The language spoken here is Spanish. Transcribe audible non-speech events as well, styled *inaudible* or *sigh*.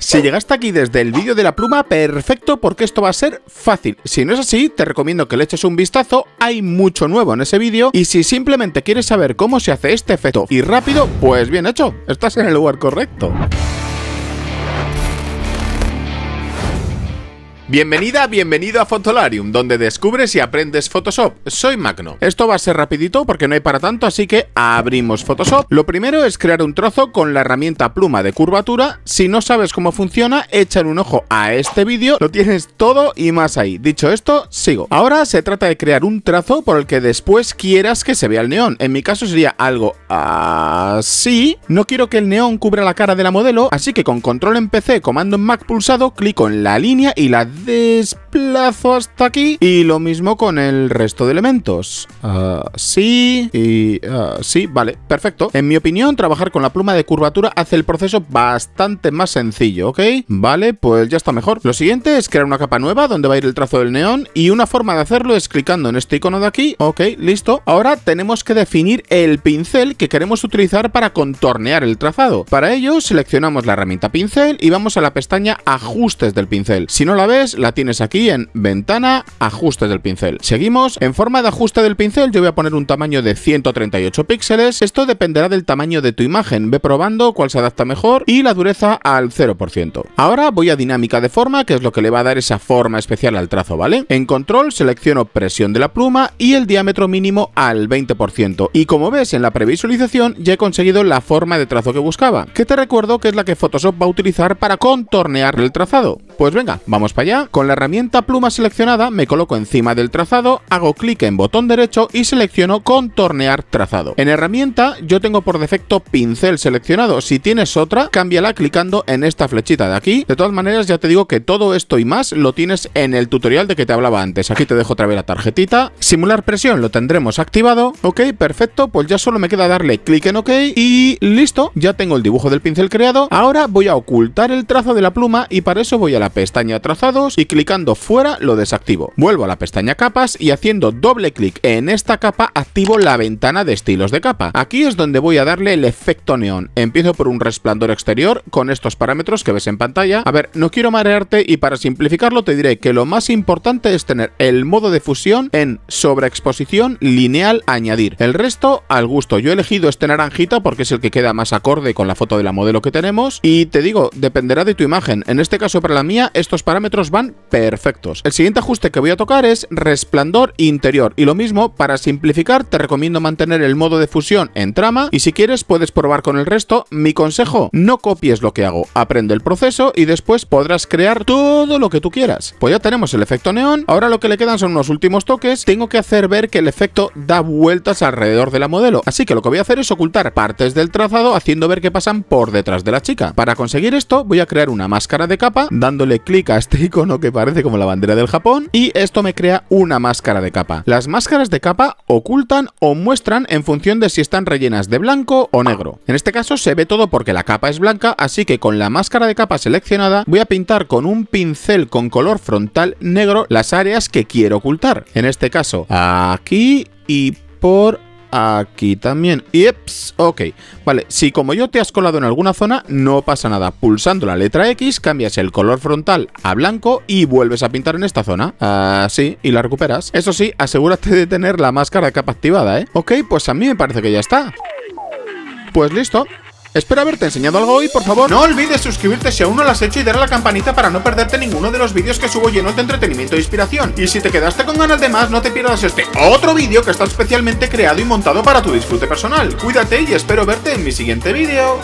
Si llegaste aquí desde el vídeo de la pluma, perfecto porque esto va a ser fácil. Si no es así, te recomiendo que le eches un vistazo, hay mucho nuevo en ese vídeo y si simplemente quieres saber cómo se hace este efecto y rápido, pues bien hecho, estás en el lugar correcto. Bienvenida, bienvenido a Fotolarium, donde descubres y aprendes Photoshop. Soy Magno. Esto va a ser rapidito porque no hay para tanto, así que abrimos Photoshop. Lo primero es crear un trozo con la herramienta pluma de curvatura. Si no sabes cómo funciona, echan un ojo a este vídeo, lo tienes todo y más ahí. Dicho esto, sigo. Ahora se trata de crear un trazo por el que después quieras que se vea el neón. En mi caso sería algo así. No quiero que el neón cubra la cara de la modelo, así que con control en PC, comando en Mac pulsado, clico en la línea y la desplazo hasta aquí. Y lo mismo con el resto de elementos. así ah, sí y ah, sí, vale, perfecto. En mi opinión, trabajar con la pluma de curvatura hace el proceso bastante más sencillo, ¿ok? Vale, pues ya está mejor. Lo siguiente es crear una capa nueva donde va a ir el trazo del neón y una forma de hacerlo es clicando en este icono de aquí. Ok, listo. Ahora tenemos que definir el pincel que queremos utilizar para contornear el trazado. Para ello, seleccionamos la herramienta pincel y vamos a la pestaña ajustes del pincel. Si no la ves, la tienes aquí en ventana, ajustes del pincel. Seguimos, en forma de ajuste del pincel yo voy a poner un tamaño de 138 píxeles, esto dependerá del tamaño de tu imagen, ve probando cuál se adapta mejor y la dureza al 0%. Ahora voy a dinámica de forma, que es lo que le va a dar esa forma especial al trazo, ¿vale? En control selecciono presión de la pluma y el diámetro mínimo al 20%. Y como ves en la previsualización ya he conseguido la forma de trazo que buscaba, que te recuerdo que es la que Photoshop va a utilizar para contornear el trazado. Pues venga, vamos para allá. Con la herramienta pluma seleccionada me coloco encima del trazado, hago clic en botón derecho y selecciono contornear trazado. En herramienta yo tengo por defecto pincel seleccionado, si tienes otra cámbiala clicando en esta flechita de aquí. De todas maneras ya te digo que todo esto y más lo tienes en el tutorial de que te hablaba antes. Aquí te dejo otra vez la tarjetita. Simular presión lo tendremos activado. Ok, perfecto, pues ya solo me queda darle clic en ok y listo, ya tengo el dibujo del pincel creado. Ahora voy a ocultar el trazo de la pluma y para eso voy a la pestaña trazados y clicando fuera lo desactivo. Vuelvo a la pestaña capas y haciendo doble clic en esta capa activo la ventana de estilos de capa. Aquí es donde voy a darle el efecto neón. Empiezo por un resplandor exterior con estos parámetros que ves en pantalla. A ver, no quiero marearte y para simplificarlo te diré que lo más importante es tener el modo de fusión en sobreexposición lineal añadir. El resto al gusto. Yo he elegido este naranjita porque es el que queda más acorde con la foto de la modelo que tenemos y te digo, dependerá de tu imagen. En este caso para la mía estos parámetros van perfectos. El siguiente ajuste que voy a tocar es resplandor interior y lo mismo, para simplificar te recomiendo mantener el modo de fusión en trama y si quieres puedes probar con el resto. Mi consejo, no copies lo que hago, aprende el proceso y después podrás crear todo lo que tú quieras. Pues ya tenemos el efecto neón, ahora lo que le quedan son unos últimos toques, tengo que hacer ver que el efecto da vueltas alrededor de la modelo, así que lo que voy a hacer es ocultar partes del trazado haciendo ver que pasan por detrás de la chica. Para conseguir esto voy a crear una máscara de capa dando le clic a este *laughs* icono que parece como la bandera del Japón y esto me crea una máscara de capa. Las máscaras de capa ocultan o muestran en función de si están rellenas de blanco o negro. En este caso se ve todo porque la capa es blanca, así que con la máscara de capa seleccionada voy a pintar con un pincel con color frontal negro las áreas que quiero ocultar. En este caso, aquí y por aquí también. Yeps, ok. Vale, si como yo te has colado en alguna zona, no pasa nada. Pulsando la letra X, cambias el color frontal a blanco y vuelves a pintar en esta zona. Así, ah, y la recuperas. Eso sí, asegúrate de tener la máscara de capa activada, ¿eh? Ok, pues a mí me parece que ya está. Pues listo, Espero haberte enseñado algo hoy, por favor. No olvides suscribirte si aún no lo has hecho y dar a la campanita para no perderte ninguno de los vídeos que subo llenos de entretenimiento e inspiración. Y si te quedaste con ganas de más, no te pierdas este otro vídeo que está especialmente creado y montado para tu disfrute personal. Cuídate y espero verte en mi siguiente vídeo.